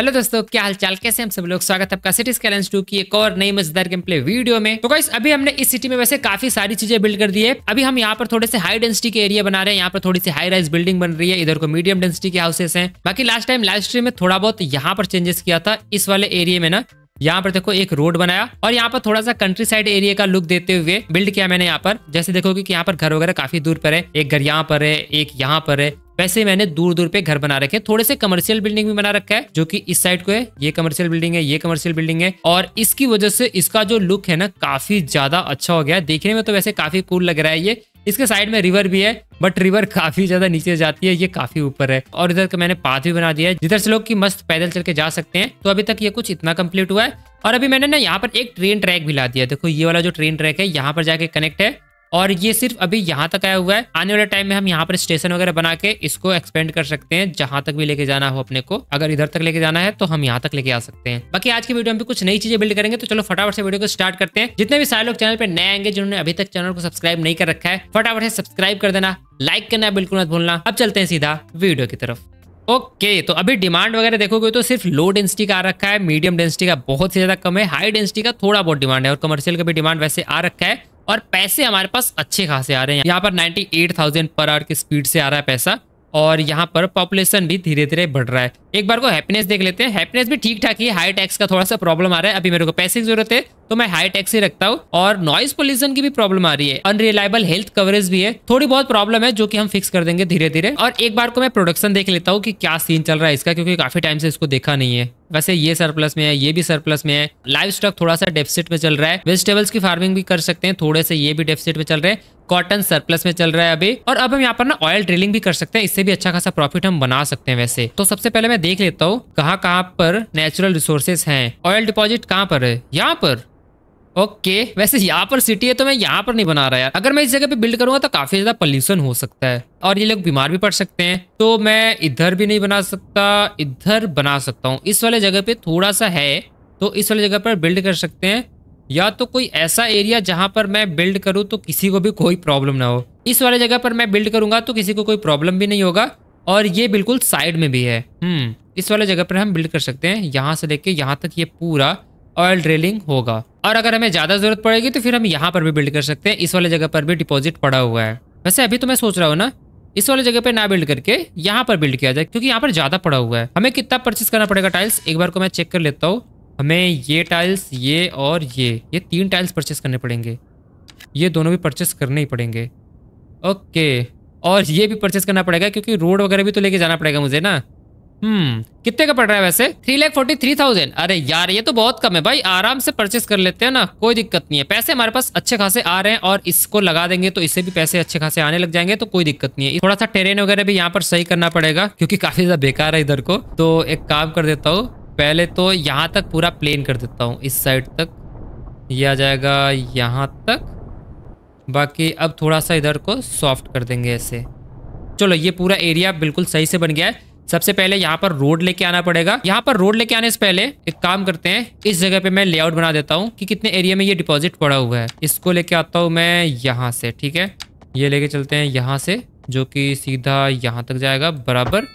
Hello दोस्तों क्या हाल चाल कैसे हम सब लोग स्वागत है आपका सिटी स्कैलेंस 2 की एक और नई मजेदार गेम प्ले वीडियो में तो गाइस अभी हमने इस सिटी में वैसे काफी सारी चीजें बिल्ड कर दी है अभी हम यहाँ पर थोड़े से हाई डेंसिटी के एरिया बना रहे हैं यहाँ पर थोड़ी सी हाई राइज बिल्डिंग बन रही है इधर को मीडियम डेंसिटी के हाउसेस है बाकी लास्ट टाइम लाइव स्ट्रीम में थोड़ा बहुत यहाँ पर चेंजेस किया था इस वाले एरिया में ना यहाँ पर देखो एक रोड बनाया और यहाँ पर थोड़ा सा कंट्री साइड एरिया का लुक देते हुए बिल्ड किया मैंने यहाँ पर जैसे देखो कि यहाँ पर घर वगैरह काफी दूर पर है एक घर यहाँ पर है एक यहाँ पर है वैसे मैंने दूर दूर पे घर बना रखे हैं थोड़े से कमर्शियल बिल्डिंग भी बना रखा है जो कि इस साइड को है ये कमर्शियल बिल्डिंग है ये कमर्शियल बिल्डिंग है और इसकी वजह से इसका जो लुक है ना काफी ज्यादा अच्छा हो गया देखने में तो वैसे काफी कूल लग रहा है ये इसके साइड में रिवर भी है बट रिवर काफी ज्यादा नीचे जाती है ये काफी ऊपर है और इधर का मैंने पाथ भी बना दिया है जिधर से लोग की मस्त पैदल चल के जा सकते हैं तो अभी तक ये कुछ इतना कंप्लीट हुआ है और अभी मैंने ना यहाँ पर एक ट्रेन ट्रैक भी ला दिया देखो ये वाला जो ट्रेन ट्रैक है यहाँ पर जाके कनेक्ट है और ये सिर्फ अभी यहाँ तक आया हुआ है आने वाले टाइम में हम यहाँ पर स्टेशन वगैरह बना के इसको एक्सपेंड कर सकते हैं जहां तक भी लेके जाना हो अपने को अगर इधर तक लेके जाना है तो हम यहाँ तक लेके आ सकते हैं बाकी आज की वीडियो में कुछ नई चीजें बिल्ड करेंगे तो चलो फटाफट से वीडियो को स्टार्ट करते हैं जितने भी सारे लोग चैनल पर नए आएंगे जिन्होंने अभी तक चैनल को सब्सक्राइब नहीं कर रखा है फटाफट से सब्सक्राइब कर देना लाइक करना बिल्कुल मत भूलना अब चलते हैं सीधा वीडियो की तरफ ओके okay, तो अभी डिमांड वगैरह देखोगे तो सिर्फ लो डेंसिटी का आ रखा है मीडियम डेंसिटी का बहुत ही ज्यादा कम है हाई डेंसिटी का थोड़ा बहुत डिमांड है और कमर्शियल का भी डिमांड वैसे आ रखा है और पैसे हमारे पास अच्छे खासे आ रहे हैं यहाँ पर 98,000 पर आवर की स्पीड से आ रहा है पैसा और यहाँ पर पॉपुलेशन भी धीरे धीरे बढ़ रहा है एक बार को हैप्पीनेस देख लेते हैं हैप्पीनेस भी ठीक ठाक ही हाई टैक्स का थोड़ा सा प्रॉब्लम आ रहा है अभी मेरे को पैसे की जरूरत है तो मैं हाई टैक्स ही रखता हूँ और नॉइस पोल्यूशन की भी प्रॉब्लम आ रही है अनरिलायबल हेल्थ कवरेज भी है थोड़ी बहुत प्रॉब्लम है जो कि हम फिक्स कर देंगे धीरे धीरे और एक बार को मैं प्रोडक्शन देख लेता हूँ कि क्या सीन चल रहा है इसका क्योंकि काफी टाइम से इसको देखा नहीं है वैसे ये सरप्लस में है ये भी सरप्लस में है लाइफ स्टॉक थोड़ा सा डेफिसिट में चल रहा है वेजिटेबल्स की फार्मिंग भी कर सकते हैं थोड़े से ये भी डेफिसिट में चल रहे हैं कॉटन सरप्लस में चल रहा है अभी और अब हम यहाँ पर ना ऑयल ड्रिलिंग भी कर सकते हैं इससे भी अच्छा खासा प्रॉफिट हम बना सकते हैं वैसे तो सबसे पहले मैं देख लेता हूँ कहाँ कहाँ पर नेचुरल रिसोर्सेस हैं ऑयल डिपॉजिट कहाँ पर है यहाँ पर ओके वैसे यहाँ पर सिटी है तो मैं यहाँ पर नहीं बना रहा यार अगर मैं इस जगह पे बिल्ड करूंगा तो काफी ज्यादा पॉल्यूशन हो सकता है और ये लोग बीमार भी पड़ सकते हैं तो मैं इधर भी नहीं बना सकता इधर बना सकता हूँ इस वाले जगह पे थोड़ा सा है तो इस वाले जगह पर बिल्ड कर सकते हैं या तो कोई ऐसा एरिया जहाँ पर मैं बिल्ड करूँ तो किसी को भी कोई प्रॉब्लम ना हो इस वाले जगह पर मैं बिल्ड करूंगा तो किसी को कोई प्रॉब्लम भी नहीं होगा और ये बिल्कुल साइड में भी है हम्म इस वाले जगह पर हम बिल्ड कर सकते हैं यहाँ से लेके यहाँ तक ये पूरा ऑयल ड्रिलिंग होगा और अगर हमें ज़्यादा ज़रूरत पड़ेगी तो फिर हम यहाँ पर भी बिल्ड कर सकते हैं इस वाले जगह पर भी डिपॉजिट पड़ा हुआ है वैसे अभी तो मैं सोच रहा हूँ ना इस वाले जगह पर ना बिल्ड करके यहाँ पर बिल्ड किया जाए क्योंकि यहाँ पर ज़्यादा पड़ा हुआ है हमें कितना परचेस करना पड़ेगा टाइल्स एक बार को मैं चेक कर लेता हूँ हमें ये टाइल्स ये और ये ये तीन टाइल्स परचेस करने पड़ेंगे ये दोनों भी परचेस करने ही पड़ेंगे ओके और ये भी परचेस करना पड़ेगा क्योंकि रोड वगैरह भी तो लेके जाना पड़ेगा मुझे ना हम्म कितने का पड़ रहा है वैसे three lakh forty three thousand अरे यार ये तो बहुत कम है भाई आराम से परचेस कर लेते हैं ना कोई दिक्कत नहीं है पैसे हमारे पास अच्छे खासे आ रहे हैं और इसको लगा देंगे तो इससे भी पैसे अच्छे खासे आने लग जाएंगे तो कोई दिक्कत नहीं है थोड़ा सा टेरेन वगैरह भी यहाँ पर सही करना पड़ेगा क्योंकि काफी ज्यादा बेकार है इधर को तो एक काम कर देता हूँ पहले तो यहाँ तक पूरा प्लेन कर देता हूँ इस साइड तक ये आ जाएगा यहाँ तक बाकी अब थोड़ा सा इधर को सॉफ्ट कर देंगे ऐसे चलो ये पूरा एरिया बिल्कुल सही से बन गया है सबसे पहले यहाँ पर रोड लेके आना पड़ेगा यहाँ पर रोड लेके आने से पहले एक काम करते हैं इस जगह पे मैं लेआउट बना देता हूँ कि कितने एरिया में ये डिपॉजिट पड़ा हुआ है इसको लेके आता हूँ मैं यहाँ से ठीक है ये लेके चलते हैं यहाँ से जो कि सीधा यहाँ तक जाएगा बराबर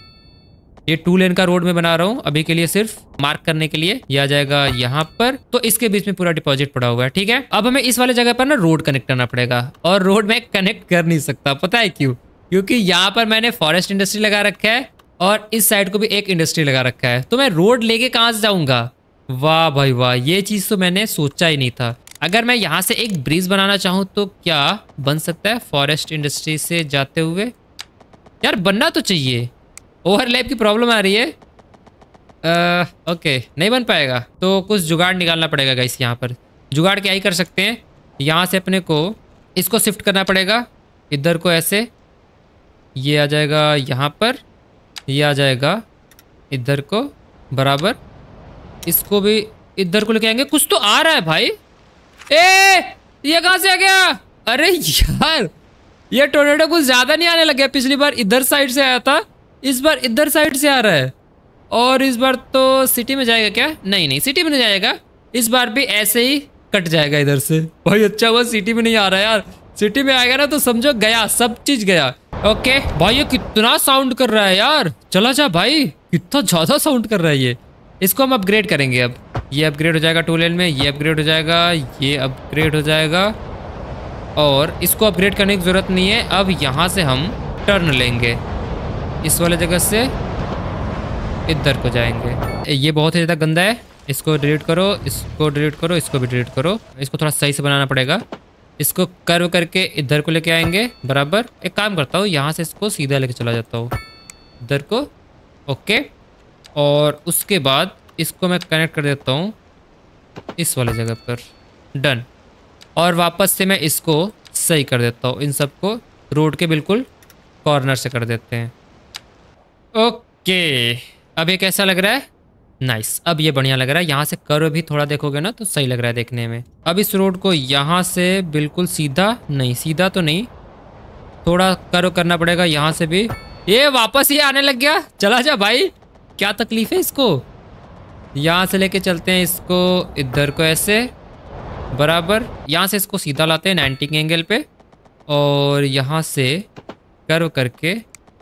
ये टू लेन का रोड में बना रहा हूँ अभी के लिए सिर्फ मार्क करने के लिए यह आ जाएगा यहाँ पर तो इसके बीच में पूरा डिपॉजिट पड़ा हुआ है ठीक है अब हमें इस वाले जगह पर ना रोड कनेक्ट करना पड़ेगा और रोड में कनेक्ट कर नहीं सकता पता है क्यों क्योंकि यहाँ पर मैंने फॉरेस्ट इंडस्ट्री लगा रखा है और इस साइड को भी एक इंडस्ट्री लगा रखा है तो मैं रोड लेके कहाँ से जाऊँगा वाह भाई वाह ये चीज़ तो मैंने सोचा ही नहीं था अगर मैं यहाँ से एक ब्रिज बनाना चाहूँ तो क्या बन सकता है फॉरेस्ट इंडस्ट्री से जाते हुए यार बनना तो चाहिए ओवरलैप की प्रॉब्लम आ रही है आ, ओके नहीं बन पाएगा तो कुछ जुगाड़ निकालना पड़ेगा गाइस यहाँ पर जुगाड़ क्या ही कर सकते हैं यहाँ से अपने को इसको शिफ्ट करना पड़ेगा इधर को ऐसे ये आ जाएगा यहाँ पर ये आ जाएगा इधर को बराबर इसको भी इधर को लेके आएंगे कुछ तो आ रहा है भाई ए ये कहाँ से आ गया अरे यार ये टोनेटो कुछ ज़्यादा नहीं आने लगे पिछली बार इधर साइड से आया था इस बार इधर साइड से आ रहा है और इस बार तो सिटी में जाएगा क्या नहीं नहीं सिटी में नहीं जाएगा इस बार भी ऐसे ही कट जाएगा इधर से भाई अच्छा हुआ सिटी में नहीं आ रहा यार सिटी में आएगा ना तो समझो गया सब चीज़ गया ओके भाई ये कितना साउंड कर रहा है यार चला जा भाई कितना ज्यादा साउंड कर रहा है ये इसको हम अपग्रेड करेंगे अब ये अपग्रेड हो जाएगा टू लेन में ये अपग्रेड हो जाएगा ये अपग्रेड हो जाएगा और इसको अपग्रेड करने की ज़रूरत नहीं है अब यहाँ से हम टर्न लेंगे इस वाले जगह से इधर को जाएंगे ये बहुत ही ज़्यादा गंदा है इसको डिलीट करो इसको डिलीट करो इसको भी डिलीट करो इसको थोड़ा सही से बनाना पड़ेगा इसको कर्व करके इधर को लेके आएंगे बराबर एक काम करता हूँ यहाँ से इसको सीधा लेके चला जाता हूँ इधर को ओके और उसके बाद इसको मैं कनेक्ट कर देता हूँ इस वाले जगह पर डन और वापस से मैं इसको सही कर देता हूँ इन सबको रोड के बिल्कुल कॉर्नर से कर देते हैं ओके अब ये कैसा लग रहा है नाइस अब ये बढ़िया लग रहा है यहाँ से कर्व भी थोड़ा देखोगे ना तो सही लग रहा है देखने में अब इस रोड को यहाँ से बिल्कुल सीधा नहीं सीधा तो नहीं थोड़ा कर्व करना पड़ेगा यहाँ से भी ये वापस ये आने लग गया चला जा भाई क्या तकलीफ है इसको यहाँ से लेके चलते हैं इसको इधर को ऐसे बराबर यहाँ से इसको सीधा लाते हैं नाइन्टी के एंगल पे और यहाँ से कर्व करके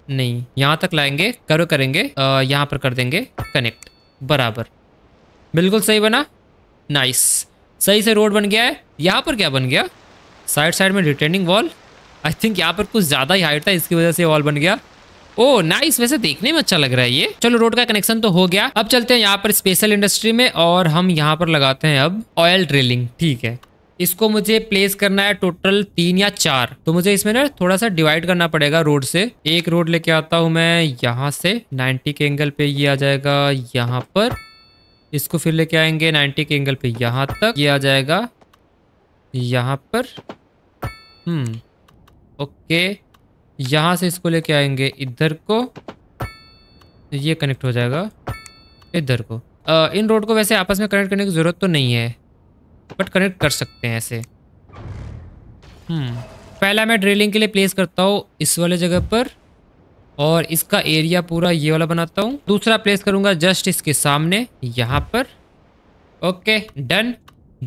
नहीं यहाँ तक लाएंगे कर्व करेंगे यहाँ पर कर देंगे कनेक्ट बराबर बिल्कुल सही बना नाइस सही से रोड बन गया है यहाँ पर क्या बन गया साइड साइड में रिटर्निंग वॉल आई थिंक यहाँ पर कुछ ज़्यादा ही हाइट था इसकी वजह से वॉल बन गया ओ oh, नाइस वैसे देखने में अच्छा लग रहा है ये चलो रोड का कनेक्शन तो हो गया अब चलते हैं यहाँ पर स्पेशल इंडस्ट्री में और हम यहाँ पर लगाते हैं अब ऑयल ड्रिलिंग ठीक है इसको मुझे प्लेस करना है टोटल तीन या चार तो मुझे इसमें ना थोड़ा सा डिवाइड करना पड़ेगा रोड से एक रोड लेके आता हूँ मैं यहाँ से नाइनटी के एंगल पे ये आ जाएगा यहाँ पर इसको फिर लेके आएंगे नाइन्टी के एंगल पे यहाँ तक ये आ जाएगा यहाँ पर हम्म ओके यहाँ से इसको लेके आएंगे इधर को ये कनेक्ट हो जाएगा इधर को आ, इन रोड को वैसे आपस में कनेक्ट करने की ज़रूरत तो नहीं है बट कनेक्ट कर सकते हैं ऐसे hmm. पहला मैं ड्रिलिंग के लिए प्लेस करता हूँ इस वाले जगह पर और इसका एरिया पूरा ये वाला बनाता हूँ दूसरा प्लेस करूँगा जस्ट इसके सामने यहाँ पर ओके डन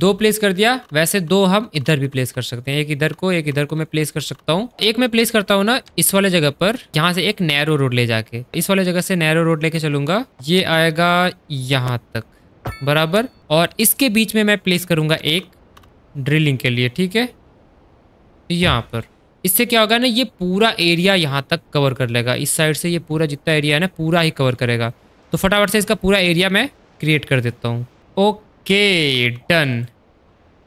दो प्लेस कर दिया वैसे दो हम इधर भी प्लेस कर सकते हैं एक इधर को एक इधर को मैं प्लेस कर सकता हूँ एक मैं प्लेस करता हूँ ना इस वाले जगह पर यहाँ से एक नैरो रोड ले जाके इस वाले जगह से नैरो रोड लेके चलूंगा ये आएगा यहाँ तक बराबर और इसके बीच में मैं प्लेस करूँगा एक ड्रिलिंग के लिए ठीक है यहाँ पर इससे क्या होगा ना ये पूरा एरिया यहाँ तक कवर कर लेगा इस साइड से ये पूरा जितना एरिया है ना पूरा ही कवर करेगा तो फटाफट से इसका पूरा एरिया मैं क्रिएट कर देता हूँ ओके डन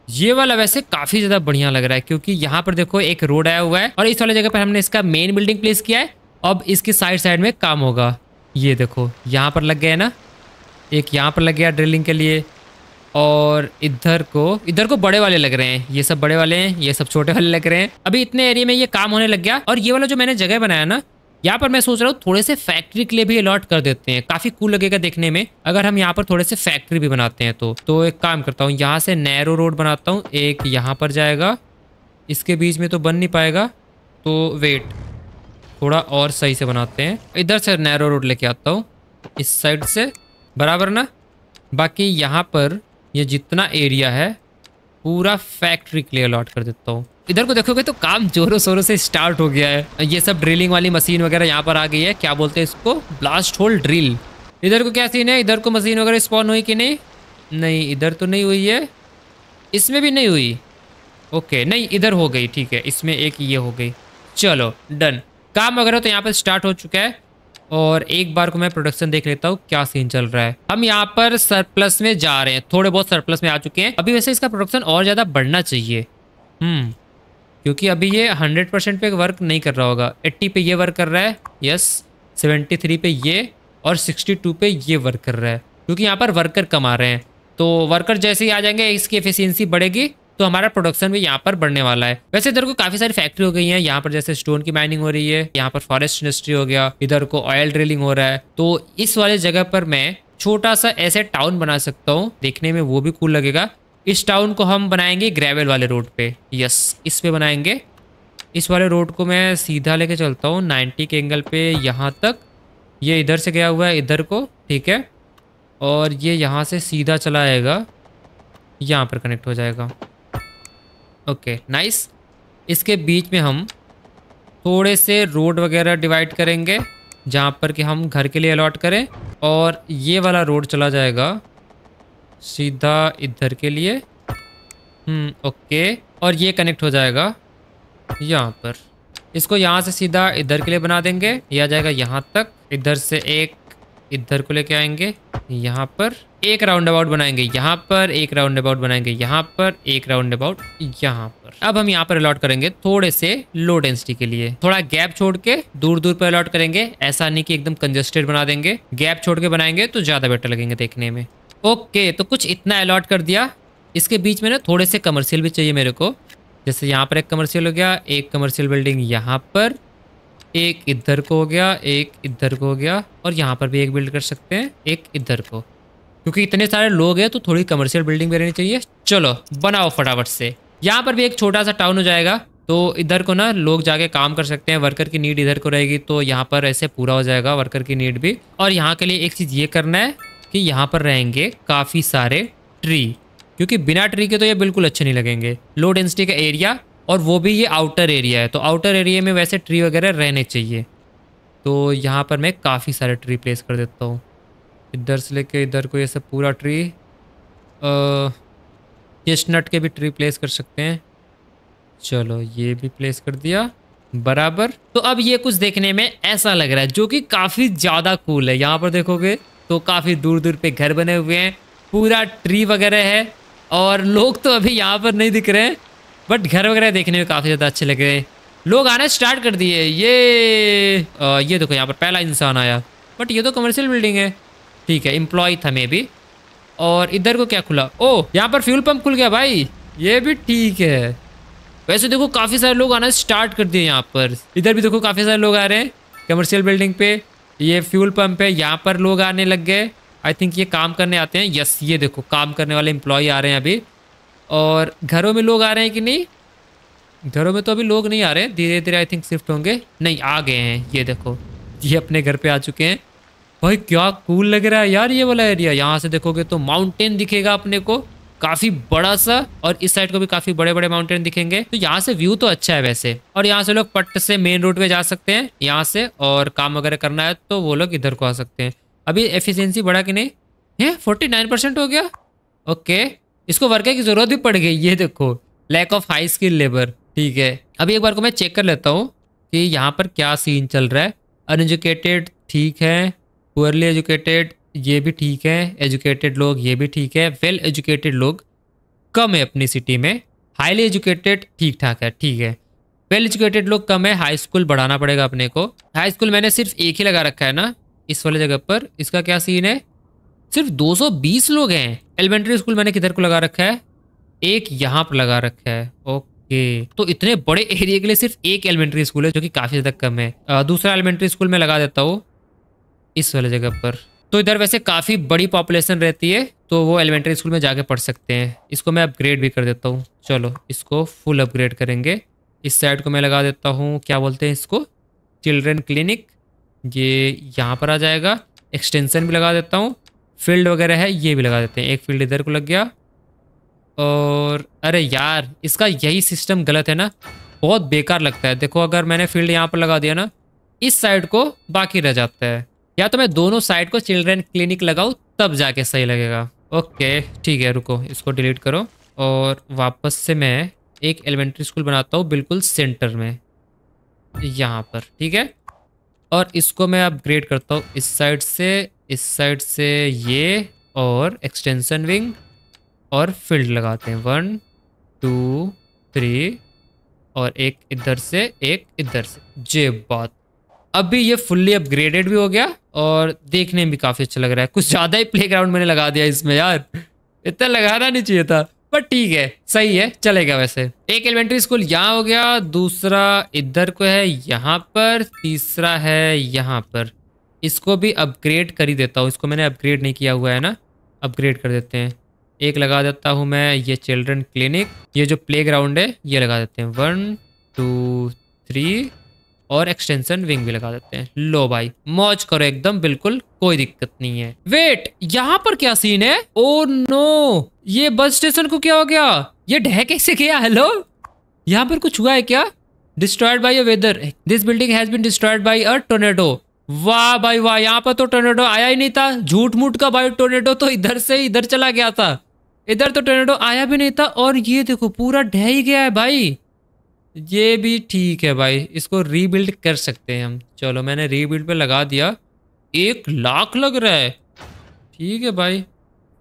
ये वाला वैसे काफ़ी ज़्यादा बढ़िया लग रहा है क्योंकि यहाँ पर देखो एक रोड आया हुआ है और इस वाले जगह पर हमने इसका मेन बिल्डिंग प्लेस किया है अब इसकी साइड साइड में काम होगा ये देखो यहाँ पर लग गया है ना एक यहाँ पर लग गया ड्रिलिंग के लिए और इधर को इधर को बड़े वाले लग रहे हैं ये सब बड़े वाले हैं ये सब छोटे वाले लग रहे हैं अभी इतने एरिया में ये काम होने लग गया और ये वाला जो मैंने जगह बनाया ना यहाँ पर मैं सोच रहा हूँ थोड़े से फैक्ट्री के लिए भी अलॉट कर देते हैं काफी कूल लगेगा देखने में अगर हम यहाँ पर थोड़े से फैक्ट्री भी बनाते हैं तो तो एक काम करता हूँ यहाँ से नैरो रोड बनाता हूँ एक यहाँ पर जाएगा इसके बीच में तो बन नहीं पाएगा तो वेट थोड़ा और सही से बनाते हैं इधर से नैरो रोड लेके आता हूँ इस साइड से बराबर ना बाकी यहाँ पर ये जितना एरिया है पूरा फैक्ट्री के लिए अलॉट कर देता हूँ इधर को देखोगे तो काम जोरों शोरों से स्टार्ट हो गया है ये सब ड्रिलिंग वाली मशीन वगैरह यहाँ पर आ गई है क्या बोलते हैं इसको ब्लास्ट होल ड्रिल इधर को क्या सीन है इधर को मशीन वगैरह स्पॉन हुई कि नहीं नहीं इधर तो नहीं हुई है इसमें भी नहीं हुई ओके नहीं इधर हो गई ठीक है इसमें एक ये हो गई चलो डन काम वगैरह तो यहाँ पर स्टार्ट हो चुका है और एक बार को मैं प्रोडक्शन देख लेता हूँ क्या सीन चल रहा है हम यहाँ पर सरप्लस में जा रहे हैं थोड़े बहुत सरप्लस में आ चुके हैं अभी वैसे इसका प्रोडक्शन और ज़्यादा बढ़ना चाहिए हम्म क्योंकि अभी ये हंड्रेड परसेंट पे वर्क नहीं कर रहा होगा एट्टी पे ये वर्क कर रहा है यस सेवेंटी थ्री पे ये और सिक्सटी टू पे ये वर्क कर रहा है क्योंकि यहाँ पर वर्कर कम आ रहे हैं तो वर्कर जैसे ही आ जाएंगे इसकी एफिशिएंसी बढ़ेगी तो हमारा प्रोडक्शन भी यहाँ पर बढ़ने वाला है वैसे इधर को काफी सारी फैक्ट्री हो गई है यहाँ पर जैसे स्टोन की माइनिंग हो रही है यहाँ पर फॉरेस्ट इंडस्ट्री हो गया इधर को ऑयल ड्रिलिंग हो रहा है तो इस वाले जगह पर मैं छोटा सा ऐसे टाउन बना सकता हूँ देखने में वो भी कूल लगेगा इस टाउन को हम बनाएंगे ग्रेवल वाले रोड पे यस इस पे बनाएंगे इस वाले रोड को मैं सीधा लेके चलता हूँ नाइन्टी के एंगल पे यहाँ तक ये इधर से गया हुआ है इधर को ठीक है और ये यहाँ से सीधा चला आएगा यहाँ पर कनेक्ट हो जाएगा ओके नाइस इसके बीच में हम थोड़े से रोड वगैरह डिवाइड करेंगे जहाँ पर कि हम घर के लिए अलॉट करें और ये वाला रोड चला जाएगा सीधा इधर के लिए ओके हम्म, और ये कनेक्ट हो जाएगा यहाँ पर इसको यहाँ से सीधा इधर के लिए बना देंगे यह आ जाएगा यहाँ तक इधर से एक इधर को लेके आएंगे यहाँ पर एक राउंड अबाउट बनाएंगे यहाँ पर एक राउंड अबाउट बनाएंगे यहाँ पर एक राउंड अबाउट यहाँ पर अब हम यहाँ पर अलॉट करेंगे थोड़े से लो डेंसिटी के लिए थोड़ा गैप छोड़ के दूर दूर पर अलॉट करेंगे ऐसा नहीं कि एकदम कंजेस्टेड बना देंगे गैप छोड़ के बनाएंगे तो ज़्यादा बेटर लगेंगे देखने में ओके तो कुछ इतना अलॉट कर दिया इसके बीच में ना थोड़े से कमर्शियल भी चाहिए मेरे को जैसे यहाँ पर एक कमर्शियल हो गया एक कमर्शियल बिल्डिंग यहाँ पर एक इधर को हो गया एक इधर को हो गया और यहाँ पर भी एक बिल्ड कर सकते हैं एक इधर को क्योंकि इतने सारे लोग हैं तो थोड़ी कमर्शियल बिल्डिंग भी रहनी चाहिए चलो बनाओ फटाफट से यहाँ पर भी एक छोटा सा टाउन हो जाएगा तो इधर को ना लोग जाके काम कर सकते हैं वर्कर की नीड इधर को रहेगी तो यहाँ पर ऐसे पूरा हो जाएगा वर्कर की नीड भी और यहाँ के लिए एक चीज़ ये करना है कि यहाँ पर रहेंगे काफ़ी सारे ट्री क्योंकि बिना ट्री के तो ये बिल्कुल अच्छे नहीं लगेंगे लो डेंसिटी का एरिया और वो भी ये आउटर एरिया है तो आउटर एरिया में वैसे ट्री वगैरह रहने चाहिए तो यहाँ पर मैं काफ़ी सारे ट्री प्लेस कर देता हूँ इधर से लेके इधर को ये सब पूरा ट्री चेस्टनट के भी ट्री प्लेस कर सकते हैं चलो ये भी प्लेस कर दिया बराबर तो अब ये कुछ देखने में ऐसा लग रहा है जो कि काफ़ी ज़्यादा कूल है यहाँ पर देखोगे तो काफ़ी दूर दूर पे घर बने हुए हैं पूरा ट्री वगैरह है और लोग तो अभी यहाँ पर नहीं दिख रहे हैं बट घर वगैरह देखने में काफ़ी ज़्यादा अच्छे लग रहे हैं लोग आना स्टार्ट कर दिए ये आ, ये देखो यहाँ पर पहला इंसान आया बट ये तो कमर्शियल बिल्डिंग है ठीक है एम्प्लॉय था मे भी और इधर को क्या खुला ओ यहाँ पर फ्यूल पम्प खुल गया भाई ये भी ठीक है वैसे देखो काफ़ी सारे लोग आना स्टार्ट कर दिए यहाँ पर इधर भी देखो काफ़ी सारे लोग आ रहे हैं कमर्शियल बिल्डिंग पे ये फ्यूल पंप है यहाँ पर लोग आने लग गए आई थिंक ये काम करने आते हैं यस ये देखो काम करने वाले एम्प्लॉय आ रहे हैं अभी और घरों में लोग आ रहे हैं कि नहीं घरों में तो अभी लोग नहीं आ रहे धीरे धीरे आई थिंक शिफ्ट होंगे नहीं आ गए हैं ये देखो ये अपने घर पे आ चुके हैं भाई क्या कूल लग रहा है यार ये वाला एरिया यहाँ से देखोगे तो माउंटेन दिखेगा अपने को काफी बड़ा सा और इस साइड को भी काफी बड़े बड़े माउंटेन दिखेंगे तो यहाँ से व्यू तो अच्छा है वैसे और यहाँ से लोग पट्ट से मेन रोड पे जा सकते हैं यहाँ से और काम वगैरह करना है तो वो लोग इधर को आ सकते हैं अभी एफिशियंसी बढ़ा कि नहीं है फोर्टी नाइन परसेंट हो गया ओके इसको वर्कर की ज़रूरत भी पड़ गई ये देखो lack of high skill labour ठीक है अभी एक बार को मैं चेक कर लेता हूँ कि यहाँ पर क्या सीन चल रहा है अनएजुकेटेड ठीक है पुअरली एजुकेटेड ये भी ठीक है एजुकेटेड लोग ये भी ठीक है वेल एजुकेटेड लोग कम है अपनी सिटी में हाईली एजुकेटेड ठीक ठाक है ठीक है वेल एजुकेटेड लोग कम है हाई स्कूल बढ़ाना पड़ेगा अपने को हाई स्कूल मैंने सिर्फ एक ही लगा रखा है ना इस वाले जगह पर इसका क्या सीन है सिर्फ 220 लोग हैं एलिमेंट्री स्कूल मैंने किधर को लगा रखा है एक यहाँ पर लगा रखा है ओके तो इतने बड़े एरिया के लिए सिर्फ एक एलिमेंट्री स्कूल है जो कि काफ़ी ज़्यादा कम है आ, दूसरा एलिमेंट्री स्कूल मैं लगा देता हूँ इस वाले जगह पर तो इधर वैसे काफ़ी बड़ी पॉपुलेशन रहती है तो वो एलिमेंट्री स्कूल में जाके पढ़ सकते हैं इसको मैं अपग्रेड भी कर देता हूँ चलो इसको फुल अपग्रेड करेंगे इस साइड को मैं लगा देता हूँ क्या बोलते हैं इसको चिल्ड्रेन क्लिनिक ये यहाँ पर आ जाएगा एक्सटेंसन भी लगा देता हूँ फील्ड वगैरह है ये भी लगा देते हैं एक फील्ड इधर को लग गया और अरे यार इसका यही सिस्टम गलत है ना बहुत बेकार लगता है देखो अगर मैंने फील्ड यहाँ पर लगा दिया ना इस साइड को बाकी रह जाता है या तो मैं दोनों साइड को चिल्ड्रेन क्लिनिक लगाऊँ तब जाके सही लगेगा ओके ठीक है रुको इसको डिलीट करो और वापस से मैं एक एलिमेंट्री स्कूल बनाता हूँ बिल्कुल सेंटर में यहाँ पर ठीक है और इसको मैं अपग्रेड करता हूँ इस साइड से इस साइड से ये और एक्सटेंशन विंग और फील्ड लगाते हैं वन टू थ्री और एक इधर से एक इधर से जे बात अभी ये फुल्ली अपग्रेडेड भी हो गया और देखने में भी काफ़ी अच्छा लग रहा है कुछ ज़्यादा ही प्ले ग्राउंड मैंने लगा दिया इसमें यार इतना लगाना नहीं चाहिए था पर ठीक है सही है चलेगा वैसे एक एलिमेंट्री स्कूल यहाँ हो गया दूसरा इधर को है यहाँ पर तीसरा है यहाँ पर इसको भी अपग्रेड कर ही देता हूँ इसको मैंने अपग्रेड नहीं किया हुआ है ना अपग्रेड कर देते हैं एक लगा देता हूँ मैं ये चिल्ड्रन क्लिनिक ये जो प्ले ग्राउंड है ये लगा देते हैं वन टू थ्री और एक्सटेंशन विंग भी लगा देते हैं लो भाई मौज करो एकदम बिल्कुल कोई दिक्कत नहीं है वेट यहाँ पर क्या सीन है ओ oh नो ये बस स्टेशन को क्या हो गया ये ढह कैसे गया हेलो यहाँ पर कुछ हुआ है क्या destroyed by a weather this building has been destroyed by a tornado वाह भाई वाह यहाँ पर तो टोर्नेडो आया ही नहीं था झूठ मूठ का भाई टोर्नेडो तो इधर से इधर चला गया था इधर तो टोर्नेडो आया भी नहीं था और ये देखो पूरा ढह ही गया है भाई ये भी ठीक है भाई इसको रीबिल्ड कर सकते हैं हम चलो मैंने रीबिल्ड पे लगा दिया एक लाख लग रहा है ठीक है भाई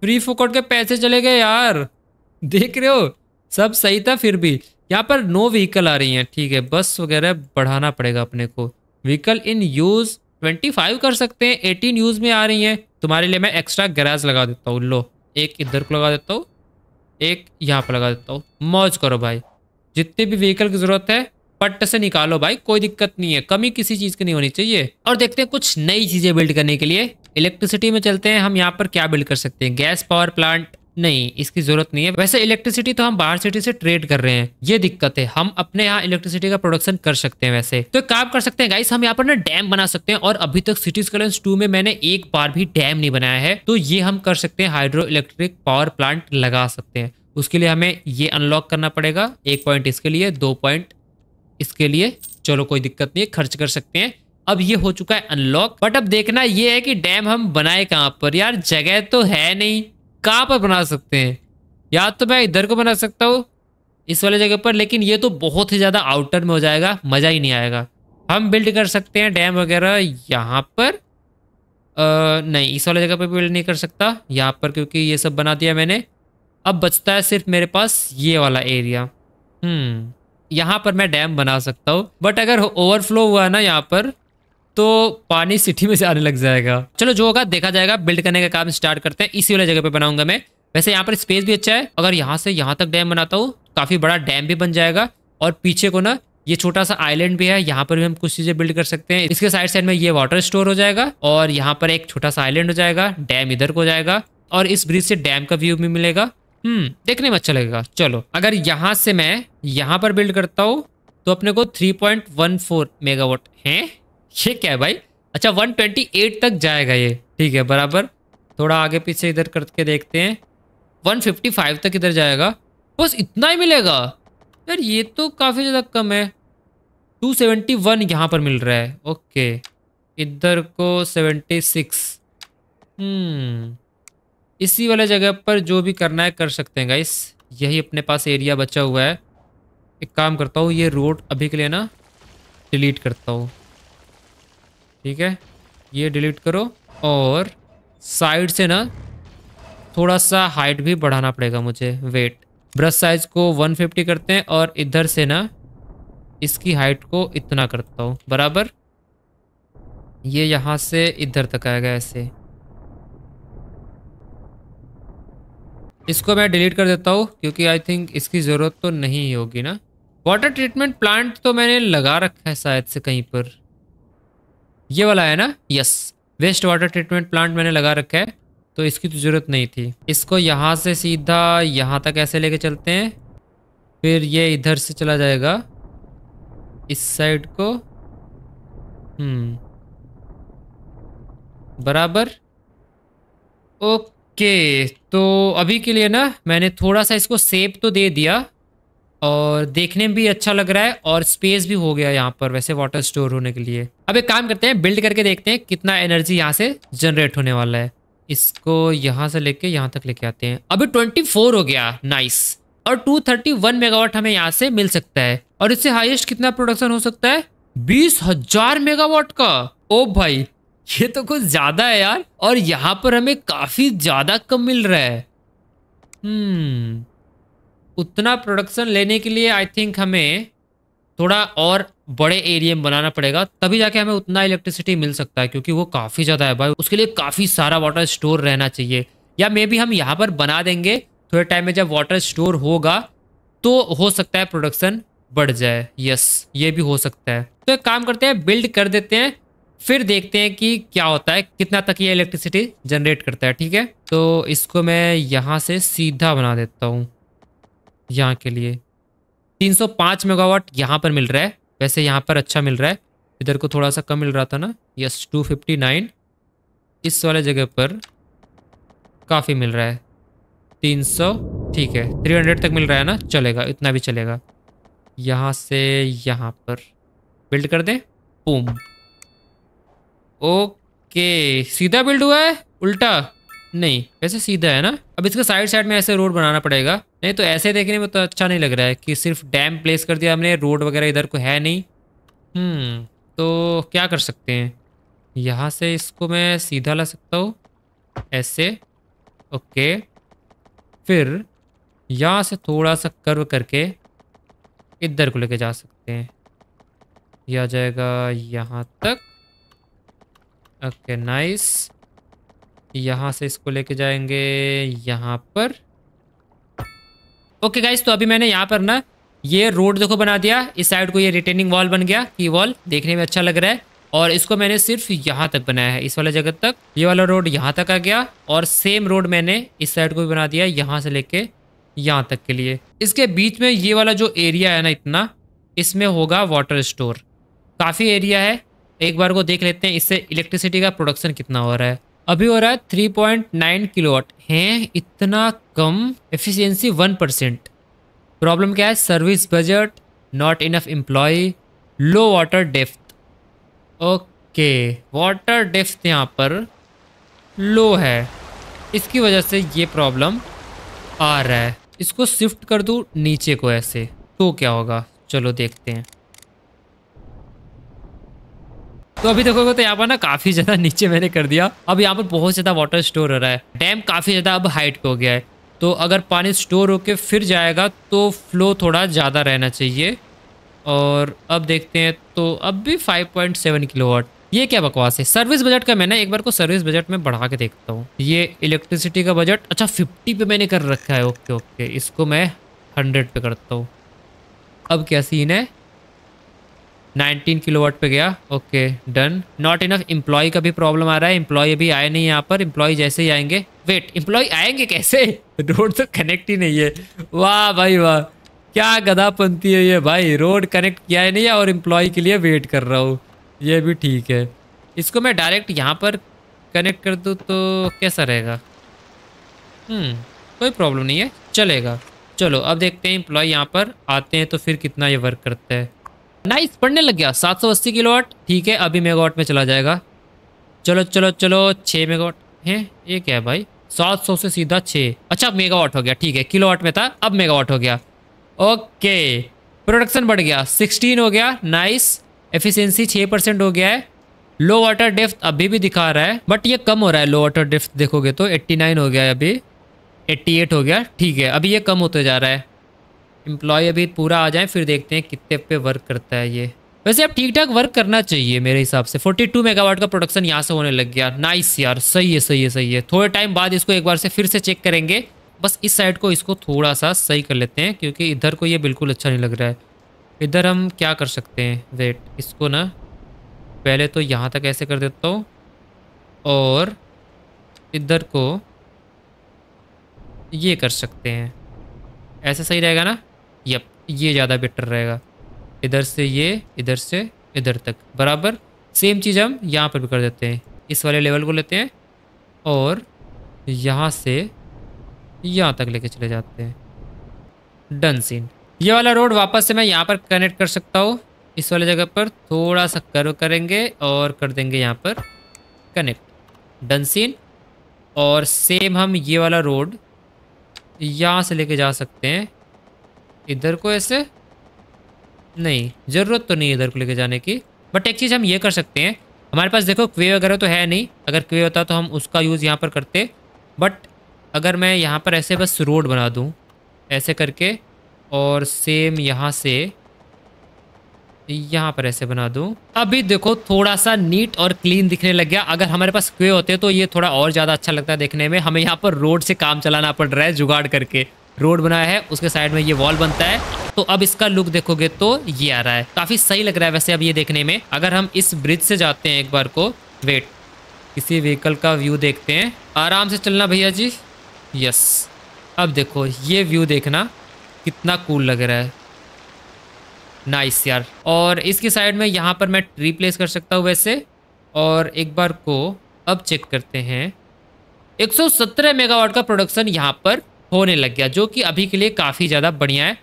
फ्री फोकट के पैसे चले गए यार देख रहे हो सब सही था फिर भी यहाँ पर नो व्हीकल आ रही हैं ठीक है बस वगैरह बढ़ाना पड़ेगा अपने को vehicle in use twenty five कर सकते हैं एटीन यूज़ में आ रही हैं तुम्हारे लिए मैं एक्स्ट्रा गैराज लगा देता हूँ लो एक इधर को लगा देता हूँ एक यहाँ पर लगा देता हूँ मौज करो भाई जितने भी व्हीकल की जरूरत है पट्ट से निकालो भाई कोई दिक्कत नहीं है कमी किसी चीज की नहीं होनी चाहिए और देखते हैं कुछ नई चीजें बिल्ड करने के लिए इलेक्ट्रिसिटी में चलते हैं हम यहाँ पर क्या बिल्ड कर सकते हैं गैस पावर प्लांट नहीं इसकी जरूरत नहीं है वैसे इलेक्ट्रिसिटी तो हम बाहर सिटी से ट्रेड कर रहे हैं ये दिक्कत है हम अपने यहाँ इलेक्ट्रिसिटी का प्रोडक्शन कर सकते हैं वैसे तो काम कर सकते हैं गाइस हम यहाँ पर ना डैम बना सकते हैं और अभी तक सिटी स्कलेंस टू में मैंने एक बार भी डैम नहीं बनाया है तो ये हम कर सकते हैं हाइड्रो इलेक्ट्रिक पावर प्लांट लगा सकते हैं उसके लिए हमें ये अनलॉक करना पड़ेगा एक पॉइंट इसके लिए दो पॉइंट इसके लिए चलो कोई दिक्कत नहीं है खर्च कर सकते हैं अब ये हो चुका है अनलॉक बट अब देखना ये है कि डैम हम बनाए कहाँ पर यार जगह तो है नहीं कहाँ पर बना सकते हैं या तो मैं इधर को बना सकता हूँ इस वाले जगह पर लेकिन ये तो बहुत ही ज़्यादा आउटर में हो जाएगा मज़ा ही नहीं आएगा हम बिल्ड कर सकते हैं डैम वगैरह यहाँ पर आ, नहीं इस वाले जगह पर बिल्ड नहीं कर सकता यहाँ पर क्योंकि ये सब बना दिया मैंने अब बचता है सिर्फ मेरे पास ये वाला एरिया हम्म hmm, यहाँ पर मैं डैम बना सकता हूँ बट अगर ओवरफ्लो हुआ ना यहाँ पर तो पानी सिटी में से आने लग जाएगा चलो जो होगा देखा जाएगा बिल्ड करने का काम स्टार्ट करते हैं इसी वाले जगह पर बनाऊंगा मैं वैसे यहाँ पर स्पेस भी अच्छा है अगर यहाँ से यहाँ तक डैम बनाता हूँ काफ़ी बड़ा डैम भी बन जाएगा और पीछे को ना ये छोटा सा आइलैंड भी है यहाँ पर भी हम कुछ चीज़ें बिल्ड कर सकते हैं इसके साइड साइड में ये वाटर स्टोर हो जाएगा और यहाँ पर एक छोटा सा आइलैंड हो जाएगा डैम इधर को जाएगा और इस ब्रिज से डैम का व्यू भी मिलेगा हम्म देखने में अच्छा लगेगा चलो अगर यहाँ से मैं यहाँ पर बिल्ड करता हूँ तो अपने को 3.14 मेगावाट है ये क्या है भाई अच्छा 128 तक जाएगा ये ठीक है बराबर थोड़ा आगे पीछे इधर करके देखते हैं 155 तक इधर जाएगा बस इतना ही मिलेगा यार ये तो काफ़ी ज़्यादा कम है 271 यहाँ पर मिल रहा है ओके इधर को 76 सिक्स हम्म, इसी वाले जगह पर जो भी करना है कर सकते हैं गाइस यही अपने पास एरिया बचा हुआ है एक काम करता हूँ ये रोड अभी के लिए ना डिलीट करता हूँ ठीक है ये डिलीट करो और साइड से ना थोड़ा सा हाइट भी बढ़ाना पड़ेगा मुझे वेट ब्रश साइज को 150 करते हैं और इधर से ना इसकी हाइट को इतना करता हूँ बराबर ये यहाँ से इधर तक आएगा ऐसे इसको मैं डिलीट कर देता हूँ क्योंकि आई थिंक इसकी ज़रूरत तो नहीं होगी ना वाटर ट्रीटमेंट प्लांट तो मैंने लगा रखा है शायद से कहीं पर ये वाला है ना yes waste water treatment plant मैंने लगा रखा है तो इसकी तो ज़रूरत नहीं थी इसको यहाँ से सीधा यहाँ तक ऐसे लेके चलते हैं फिर ये इधर से चला जाएगा इस साइड को हम्म बराबर ओके ओके तो अभी के लिए ना मैंने थोड़ा सा इसको सेप तो दे दिया और देखने में भी अच्छा लग रहा है और स्पेस भी हो गया यहाँ पर वैसे वाटर स्टोर होने के लिए अब एक काम करते हैं बिल्ड करके देखते हैं कितना एनर्जी यहाँ से जनरेट होने वाला है इसको यहाँ से लेके यहाँ तक लेके आते हैं अभी फोर हो गया नाइस और वन मेगावाट हमें यहाँ से मिल सकता है और इससे हाइएस्ट कितना प्रोडक्शन हो सकता है बीस हजार मेगावाट का ओ भाई ये तो कुछ ज्यादा है यार और यहाँ पर हमें काफी ज्यादा कम मिल रहा है हम्म उतना प्रोडक्शन लेने के लिए आई थिंक हमें थोड़ा और बड़े एरिया में बनाना पड़ेगा तभी जाके हमें उतना इलेक्ट्रिसिटी मिल सकता है क्योंकि वो काफ़ी ज़्यादा है भाई उसके लिए काफ़ी सारा वाटर स्टोर रहना चाहिए या मे बी हम यहाँ पर बना देंगे थोड़े टाइम में जब वाटर स्टोर होगा तो हो सकता है प्रोडक्शन बढ़ जाए यस ये भी हो सकता है तो एक काम करते हैं बिल्ड कर देते हैं फिर देखते हैं कि क्या होता है कितना तक ये इलेक्ट्रिसिटी जनरेट करता है ठीक है तो इसको मैं यहाँ से सीधा बना देता हूँ यहाँ के लिए 305 मेगावाट यहाँ पर मिल रहा है वैसे यहाँ पर अच्छा मिल रहा है इधर को थोड़ा सा कम मिल रहा था ना यस 259 इस वाले जगह पर काफ़ी मिल रहा है 300 ठीक है 300 तक मिल रहा है ना चलेगा इतना भी चलेगा यहाँ से यहाँ पर बिल्ड कर दें बूम ओके सीधा बिल्ड हुआ है उल्टा नहीं वैसे सीधा है ना अब इसके साइड साइड में ऐसे रोड बनाना पड़ेगा नहीं तो ऐसे देखने में तो अच्छा नहीं लग रहा है कि सिर्फ डैम प्लेस कर दिया हमने रोड वगैरह इधर को है नहीं हम्म तो क्या कर सकते हैं यहाँ से इसको मैं सीधा ला सकता हूँ ऐसे ओके फिर यहाँ से थोड़ा सा कर्व करके इधर को लेके जा सकते हैं यह आ जाएगा यहाँ तक ओके नाइस यहाँ से इसको लेके जाएंगे यहाँ पर ओके गाइस तो अभी मैंने यहाँ पर ना ये रोड देखो बना दिया इस साइड को ये रिटेनिंग वॉल बन गया की वॉल देखने में अच्छा लग रहा है और इसको मैंने सिर्फ यहाँ तक बनाया है इस वाला जगह तक ये वाला रोड यहाँ तक आ गया और सेम रोड मैंने इस साइड को भी बना दिया यहाँ से लेके यहाँ तक के लिए इसके बीच में ये वाला जो एरिया है ना इतना इसमें होगा वाटर स्टोर काफ़ी एरिया है एक बार को देख लेते हैं इससे इलेक्ट्रिसिटी का प्रोडक्शन कितना हो रहा है अभी हो रहा है थ्री पॉइंट नाइन किलोवाट हैं इतना कम एफिशिएंसी वन परसेंट प्रॉब्लम क्या है service budget not enough employ low water depth okay water depth यहाँ पर लो है इसकी वजह से ये प्रॉब्लम आ रहा है इसको शिफ्ट कर दूँ नीचे को ऐसे तो क्या होगा चलो देखते हैं तो अभी देखोगे तो यहाँ पर ना काफी ज्यादा नीचे मैंने कर दिया अब यहाँ पर बहुत ज्यादा वाटर स्टोर हो रहा है डैम काफी ज्यादा अब हाइट हो गया है तो अगर पानी स्टोर होके फिर जाएगा तो फ्लो थोड़ा ज़्यादा रहना चाहिए और अब देखते हैं तो अब भी 5.7 किलोवाट ये क्या बकवास है सर्विस बजट का मैंने एक बार को सर्विस बजट में बढ़ा के देखता हूँ ये इलेक्ट्रिसिटी का बजट अच्छा 50 पे मैंने कर रखा है ओके ओके इसको मैं 100 पे करता हूँ अब क्या सीन है 19 किलोवाट पे गया okay done not enough employ का भी प्रॉब्लम आ रहा है एम्प्लॉय अभी आए नहीं यहाँ पर एम्प्लॉय जैसे ही आएंगे वेट एम्प्लॉय आएंगे कैसे रोड तो कनेक्ट ही नहीं है वाह भाई वाह क्या गदापंथी है ये भाई रोड कनेक्ट किया है नहीं और एम्प्लॉय के लिए वेट कर रहा हूँ ये भी ठीक है इसको मैं डायरेक्ट यहाँ पर कनेक्ट कर दूँ तो कैसा रहेगा hmm, कोई प्रॉब्लम नहीं है चलेगा चलो अब देखते हैं एम्प्लॉय यहाँ पर आते हैं तो फिर कितना ये वर्क करता है नाइस पढ़ने लग गया सात सौ अस्सी किलो वाट ठीक है अभी मेगावाट में चला जाएगा चलो चलो चलो छः मेगावाट है ये क्या है भाई सात सौ से सीधा छः अच्छा मेगावाट हो गया ठीक है किलोवाट में था अब मेगावाट हो गया ओके प्रोडक्शन बढ़ गया सिक्सटीन हो गया नाइस एफिशेंसी छः परसेंट हो गया है लो वाटर डेफ्थ अभी भी दिखा रहा है बट ये कम हो रहा है लो वाटर डेफ्थ देखोगे तो नाइन हो गया है अभी एट हो गया ठीक है अभी ये कम होते जा रहा है एम्प्लॉय अभी पूरा आ जाए फिर देखते हैं कितने पे वर्क करता है ये वैसे अब ठीक ठाक वर्क करना चाहिए मेरे हिसाब से 42 मेगावाट का प्रोडक्शन यहाँ से होने लग गया नाइस यार सही है सही है सही है थोड़े टाइम बाद इसको एक बार से फिर से चेक करेंगे बस इस साइड को इसको थोड़ा सा सही कर लेते हैं क्योंकि इधर को ये बिल्कुल अच्छा नहीं लग रहा है इधर हम क्या कर सकते हैं वेट इसको ना पहले तो यहाँ तक ऐसे कर देता हूँ और इधर को ये कर सकते हैं ऐसा सही रहेगा ना ये ज़्यादा बेटर रहेगा इधर से ये इधर से इधर तक बराबर सेम चीज़ हम यहाँ पर भी कर देते हैं इस वाले लेवल को लेते हैं और यहाँ से यहाँ तक लेके चले जाते हैं डन सीन ये वाला रोड वापस से मैं यहाँ पर कनेक्ट कर सकता हूँ इस वाले जगह पर थोड़ा सा कर्व करेंगे और कर देंगे यहाँ पर कनेक्ट डन सीन और सेम हम ये वाला रोड यहाँ से लेके जा सकते हैं इधर को ऐसे नहीं ज़रूरत तो नहीं इधर को लेके जाने की बट एक चीज़ हम ये कर सकते हैं हमारे पास देखो क्वे वगैरह तो है नहीं अगर क्वे होता तो हम उसका यूज़ यहाँ पर करते बट अगर मैं यहाँ पर ऐसे बस रोड बना दूँ ऐसे करके और सेम यहाँ से यहाँ पर ऐसे बना दूँ अभी देखो थोड़ा सा नीट और क्लीन दिखने लग गया अगर हमारे पास क्वे होते तो ये थोड़ा और ज़्यादा अच्छा लगता है देखने में हमें यहाँ पर रोड से काम चलाना पड़ रहा है जुगाड़ करके रोड बनाया है उसके साइड में ये वॉल बनता है तो अब इसका लुक देखोगे तो ये आ रहा है काफी सही लग रहा है वैसे अब ये देखने में अगर हम इस ब्रिज से जाते हैं एक बार को वेट किसी व्हीकल का व्यू देखते हैं आराम से चलना भैया जी यस अब देखो ये व्यू देखना कितना कूल लग रहा है नाइस यार और इसकी साइड में यहाँ पर मैं ट्री प्लेस कर सकता हूँ वैसे और एक बार को अब चेक करते हैं 117 मेगावाट का प्रोडक्शन यहाँ पर होने लग गया जो कि अभी के लिए काफ़ी ज़्यादा बढ़िया है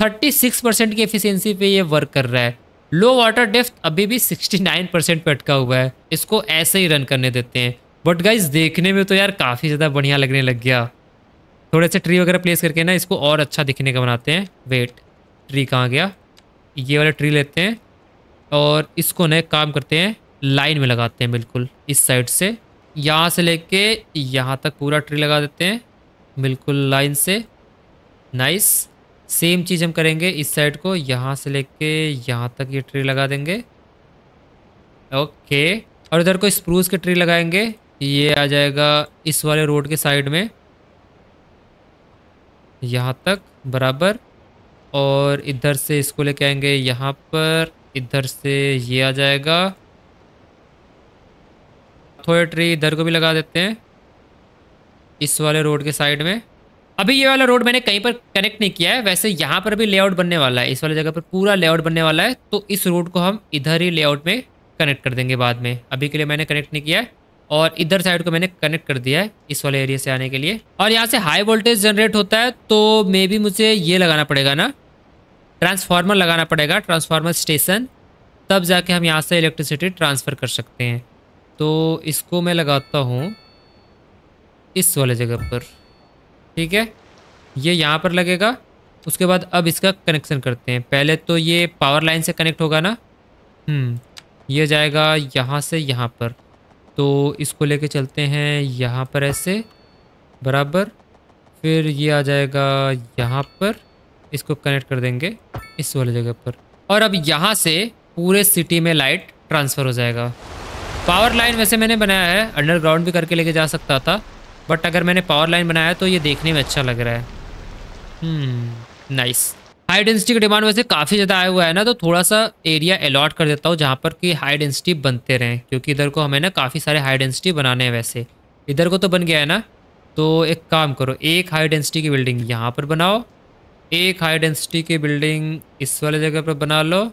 36 परसेंट की एफिशिएंसी पे ये वर्क कर रहा है लो वाटर डेफ्थ अभी भी 69 परसेंट पर अटका हुआ है इसको ऐसे ही रन करने देते हैं बट गाइज देखने में तो यार काफ़ी ज़्यादा बढ़िया लगने लग गया थोड़े से ट्री वगैरह प्लेस करके ना इसको और अच्छा दिखने का बनाते हैं वेट ट्री कहाँ गया ये वाला ट्री लेते हैं और इसको नए काम करते हैं लाइन में लगाते हैं बिल्कुल इस साइड से यहाँ से लेके यहाँ तक पूरा ट्री लगा देते हैं बिल्कुल लाइन से नाइस सेम चीज़ हम करेंगे इस साइड को यहाँ से लेके यहाँ तक ये ट्री लगा देंगे ओके और इधर को स्प्रूस के ट्री लगाएंगे ये आ जाएगा इस वाले रोड के साइड में यहाँ तक बराबर और इधर से इसको लेके आएंगे यहाँ पर इधर से ये आ जाएगा थोड़े ट्री इधर को भी लगा देते हैं इस वाले रोड के साइड में अभी ये वाला रोड मैंने कहीं पर कनेक्ट नहीं किया है वैसे यहाँ पर भी लेआउट बनने वाला है इस वाले जगह पर पूरा लेआउट बनने वाला है तो इस रोड को हम इधर ही लेआउट में कनेक्ट कर देंगे बाद में अभी के लिए मैंने कनेक्ट नहीं किया है और इधर साइड को मैंने कनेक्ट कर दिया है इस वाले एरिया से आने के लिए और यहाँ से हाई वोल्टेज जनरेट होता है तो मे बी मुझे ये लगाना पड़ेगा ना ट्रांसफार्मर लगाना पड़ेगा ट्रांसफार्मर स्टेशन तब जाके हम यहाँ से इलेक्ट्रिसिटी ट्रांसफ़र कर सकते हैं तो इसको मैं लगाता हूँ इस वाले जगह पर ठीक है ये यहाँ पर लगेगा उसके बाद अब इसका कनेक्शन करते हैं पहले तो ये पावर लाइन से कनेक्ट होगा ना हम्म, ये जाएगा यहाँ से यहाँ पर तो इसको लेके चलते हैं यहाँ पर ऐसे बराबर फिर ये आ जाएगा यहाँ पर इसको कनेक्ट कर देंगे इस वाले जगह पर और अब यहाँ से पूरे सिटी में लाइट ट्रांसफ़र हो जाएगा पावर लाइन वैसे मैंने बनाया है अंडरग्राउंड भी करके लेके जा सकता था बट अगर मैंने पावर लाइन बनाया तो ये देखने में अच्छा लग रहा है नाइस हाई डेंसिटी का डिमांड वैसे काफ़ी ज़्यादा आया हुआ है ना तो थोड़ा सा एरिया अलॉट कर देता हूँ जहाँ पर कि हाई डेंसिटी बनते रहें क्योंकि इधर को हमें ना काफ़ी सारे हाई डेंसिटी बनाने हैं वैसे इधर को तो बन गया है ना तो एक काम करो एक हाई डेंसिटी की बिल्डिंग यहाँ पर बनाओ एक हाई डेंसिटी की बिल्डिंग इस वाले जगह पर बना लो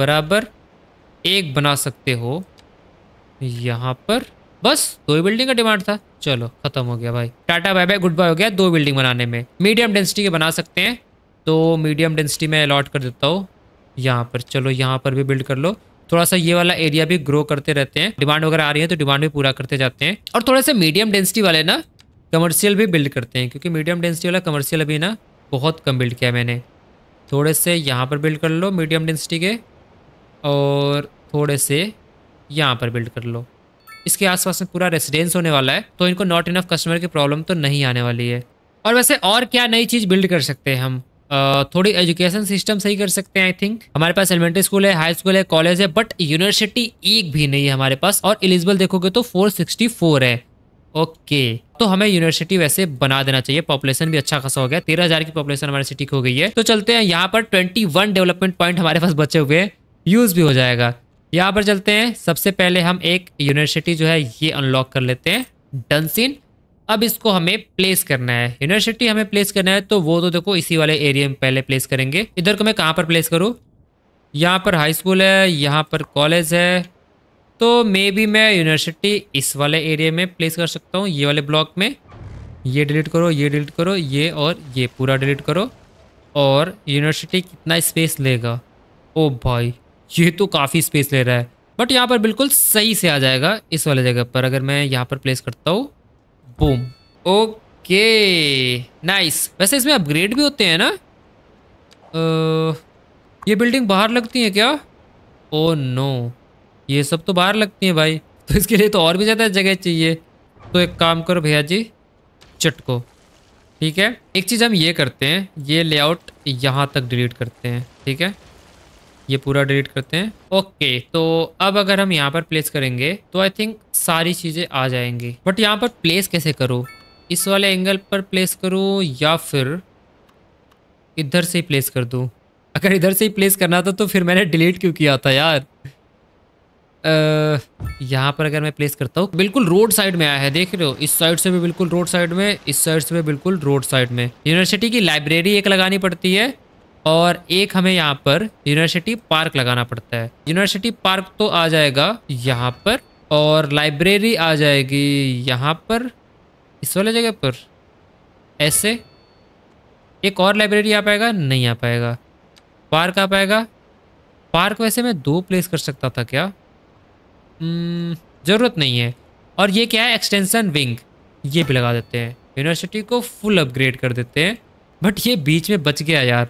बराबर एक बना सकते हो यहाँ पर बस दो ही बिल्डिंग का डिमांड था चलो खत्म हो गया भाई tata bye bye goodbye हो गया दो बिल्डिंग बनाने में मीडियम डेंसिटी के बना सकते हैं तो मीडियम डेंसिटी में अलॉट कर देता हूँ यहाँ पर चलो यहाँ पर भी बिल्ड कर लो थोड़ा सा ये वाला एरिया भी ग्रो करते रहते हैं डिमांड वगैरह आ रही है तो डिमांड भी पूरा करते जाते हैं और थोड़े से मीडियम डेंसिटी वाले ना कमर्शियल भी बिल्ड करते हैं क्योंकि मीडियम डेंसिटी वाला कमर्शियल अभी ना बहुत कम बिल्ड किया मैंने थोड़े से यहाँ पर बिल्ड कर लो मीडियम डेंसिटी के और थोड़े से यहाँ पर बिल्ड कर लो इसके आसपास में पूरा रेसिडेंस होने वाला है तो इनको नॉट इनफ कस्टमर की प्रॉब्लम तो नहीं आने वाली है और वैसे और क्या नई चीज़ बिल्ड कर सकते हैं हम थोड़ी एजुकेशन सिस्टम सही कर सकते हैं आई थिंक हमारे पास एलिमेंट्री स्कूल है हाई स्कूल है कॉलेज है बट यूनिवर्सिटी एक भी नहीं है हमारे पास और एलिजिबल देखोगे तो 464 है ओके okay. तो हमें यूनिवर्सिटी वैसे बना देना चाहिए पॉपुलेशन भी अच्छा खासा हो गया तेरह हजार की पॉपुलेशन हमारे सिटी की हो गई है तो चलते हैं यहाँ पर ट्वेंटी वन डेवलपमेंट पॉइंट हमारे पास बचे हुए हैं यूज भी हो जाएगा यहाँ पर चलते हैं सबसे पहले हम एक यूनिवर्सिटी जो है ये अनलॉक कर लेते हैं डनसिन अब इसको हमें प्लेस करना है यूनिवर्सिटी हमें प्लेस करना है तो वो तो देखो इसी वाले एरिया में पहले प्लेस करेंगे इधर को मैं कहाँ पर प्लेस करूँ यहाँ पर हाई स्कूल है यहाँ पर कॉलेज है तो मे बी मैं यूनिवर्सिटी इस वाले एरिया में प्लेस कर सकता हूँ ये वाले ब्लॉक में ये डिलीट करो ये डिलीट करो ये और ये पूरा डिलीट करो और यूनिवर्सिटी कितना स्पेस लेगा ओ भाई ये तो काफ़ी स्पेस ले रहा है बट यहाँ पर बिल्कुल सही से आ जाएगा इस वाले जगह पर अगर मैं यहाँ पर प्लेस करता हूँ बूम ओके नाइस वैसे इसमें अपग्रेड भी होते हैं ना ये बिल्डिंग बाहर लगती है क्या ओ oh नो ये सब तो बाहर लगती है भाई तो इसके लिए तो और भी ज़्यादा जगह चाहिए तो एक काम करो भैया जी चटको ठीक है एक चीज़ हम ये करते हैं ये लेआउट यहाँ तक डिलीट करते हैं ठीक है ये पूरा डिलीट करते हैं ओके okay, तो अब अगर हम यहाँ पर प्लेस करेंगे तो आई थिंक सारी चीज़ें आ जाएंगी बट यहाँ पर प्लेस कैसे करूँ इस वाले एंगल पर प्लेस करूँ या फिर इधर से ही प्लेस कर दूँ अगर इधर से ही प्लेस करना था तो फिर मैंने डिलीट क्यों किया था यार यहाँ पर अगर मैं प्लेस करता हूँ बिल्कुल रोड साइड में आया है देख रहे हो इस साइड से भी बिल्कुल रोड साइड में इस साइड से भी बिल्कुल रोड साइड में यूनिवर्सिटी की लाइब्रेरी एक लगानी पड़ती है और एक हमें यहाँ पर यूनिवर्सिटी पार्क लगाना पड़ता है यूनिवर्सिटी पार्क तो आ जाएगा यहाँ पर और लाइब्रेरी आ जाएगी यहाँ पर इस वाले जगह पर ऐसे एक और लाइब्रेरी आ पाएगा नहीं आ पाएगा पार्क आ पाएगा पार्क वैसे मैं दो प्लेस कर सकता था क्या hmm, ज़रूरत नहीं है और ये क्या है एक्सटेंशन विंग ये भी लगा देते हैं यूनिवर्सिटी को फुल अपग्रेड कर देते हैं बट ये बीच में बच गया यार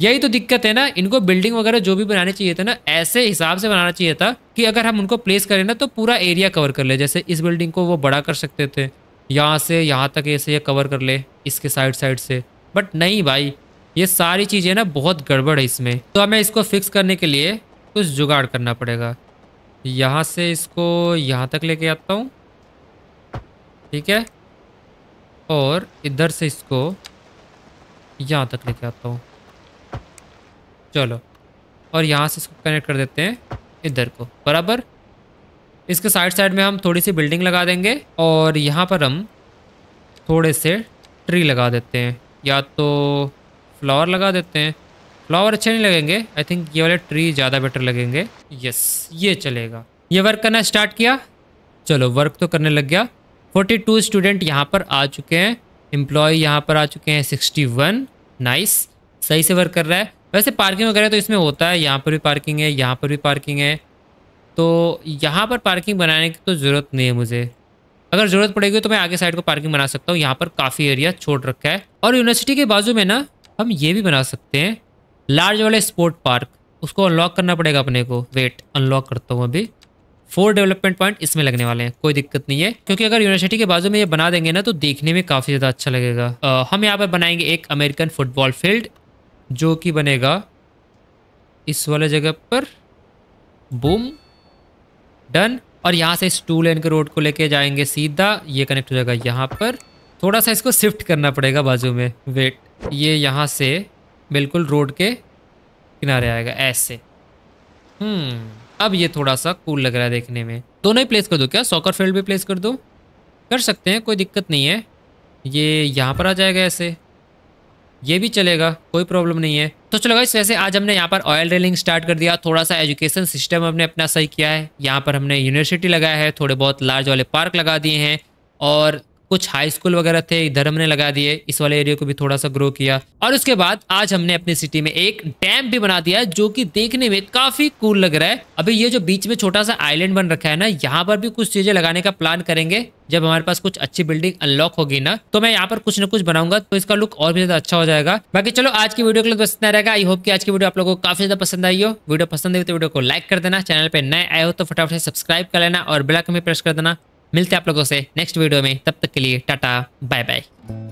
यही तो दिक्कत है ना इनको बिल्डिंग वगैरह जो भी बनाने चाहिए था ना ऐसे हिसाब से बनाना चाहिए था कि अगर हम उनको प्लेस करें ना तो पूरा एरिया कवर कर ले जैसे इस बिल्डिंग को वो बड़ा कर सकते थे यहाँ से यहाँ तक ऐसे ये कवर कर ले इसके साइड साइड से बट नहीं भाई ये सारी चीज़ें ना बहुत गड़बड़ है इसमें तो हमें इसको फिक्स करने के लिए कुछ जुगाड़ करना पड़ेगा यहाँ से इसको यहाँ तक लेके आता हूँ ठीक है और इधर से इसको यहाँ तक लेके आता हूँ चलो और यहाँ से इसको कनेक्ट कर देते हैं इधर को बराबर इसके साइड साइड में हम थोड़ी सी बिल्डिंग लगा देंगे और यहाँ पर हम थोड़े से ट्री लगा देते हैं या तो फ्लावर लगा देते हैं फ्लावर अच्छे नहीं लगेंगे आई थिंक ये वाले ट्री ज़्यादा बेटर लगेंगे यस ये चलेगा ये वर्क करना स्टार्ट किया चलो वर्क तो करने लग गया 42 स्टूडेंट यहाँ पर आ चुके हैं एम्प्लॉय यहाँ पर आ चुके हैं 61 नाइस सही से वर्क कर रहा है वैसे पार्किंग वगैरह तो इसमें होता है यहाँ पर भी पार्किंग है यहाँ पर भी पार्किंग है तो यहाँ पर पार्किंग बनाने की तो ज़रूरत नहीं है मुझे अगर ज़रूरत पड़ेगी तो मैं आगे साइड को पार्किंग बना सकता हूँ यहाँ पर काफ़ी एरिया छोड़ रखा है और यूनिवर्सिटी के बाजू में ना हम ये भी बना सकते हैं लार्ज वाले स्पोर्ट पार्क उसको अनलॉक करना पड़ेगा अपने को वेट अनलॉक करता हूँ अभी फोर डेवलपमेंट पॉइंट इसमें लगने वाले हैं कोई दिक्कत नहीं है क्योंकि अगर यूनिवर्सिटी के बाजू में ये बना देंगे ना तो देखने में काफ़ी ज़्यादा अच्छा लगेगा आ, हम यहाँ पर बनाएंगे एक अमेरिकन फुटबॉल फील्ड जो कि बनेगा इस वाले जगह पर बूम डन और यहाँ से इस टू लेन के रोड को लेके जाएंगे सीधा ये कनेक्ट हो जाएगा यहाँ पर थोड़ा सा इसको शिफ्ट करना पड़ेगा बाजू में वेट ये यहाँ से बिल्कुल रोड के किनारे आएगा ऐसे हम्म। अब ये थोड़ा सा कूल लग रहा है देखने में दोनों ही प्लेस कर दो क्या सॉकर फील्ड भी प्लेस कर दो कर सकते हैं कोई दिक्कत नहीं है ये यहाँ पर आ जाएगा ऐसे ये भी चलेगा कोई प्रॉब्लम नहीं है तो चलो गाइस वैसे आज हमने यहाँ पर ऑयल रेलिंग स्टार्ट कर दिया थोड़ा सा एजुकेशन सिस्टम हमने अपना सही किया है यहाँ पर हमने यूनिवर्सिटी लगाया है थोड़े बहुत लार्ज वाले पार्क लगा दिए हैं और कुछ हाई स्कूल वगैरह थे इधर हमने लगा दिए इस वाले एरिया को भी थोड़ा सा ग्रो किया और उसके बाद आज हमने अपनी सिटी में एक डैम भी बना दिया जो कि देखने में काफी कूल लग रहा है अभी ये जो बीच में छोटा सा आइलैंड बन रखा है ना यहाँ पर भी कुछ चीजें लगाने का प्लान करेंगे जब हमारे पास कुछ अच्छी बिल्डिंग अनलॉक होगी ना तो मैं यहाँ पर कुछ ना कुछ बनाऊंगा तो इसका लुक और भी ज्यादा अच्छा हो जाएगा बाकी चलो आज की वीडियो के लिए बस इतना रहेगा आई होप कि आज की वीडियो आप लोगों को काफी ज्यादा पसंद आई हो वीडियो पसंद आई तो वीडियो को लाइक कर देना चैनल पर नए आए हो तो फटाफट से सब्सक्राइब कर लेना और बेलाइकन में प्रेस कर देना मिलते हैं आप लोगों से नेक्स्ट वीडियो में तब तक के लिए टाटा बाय बाय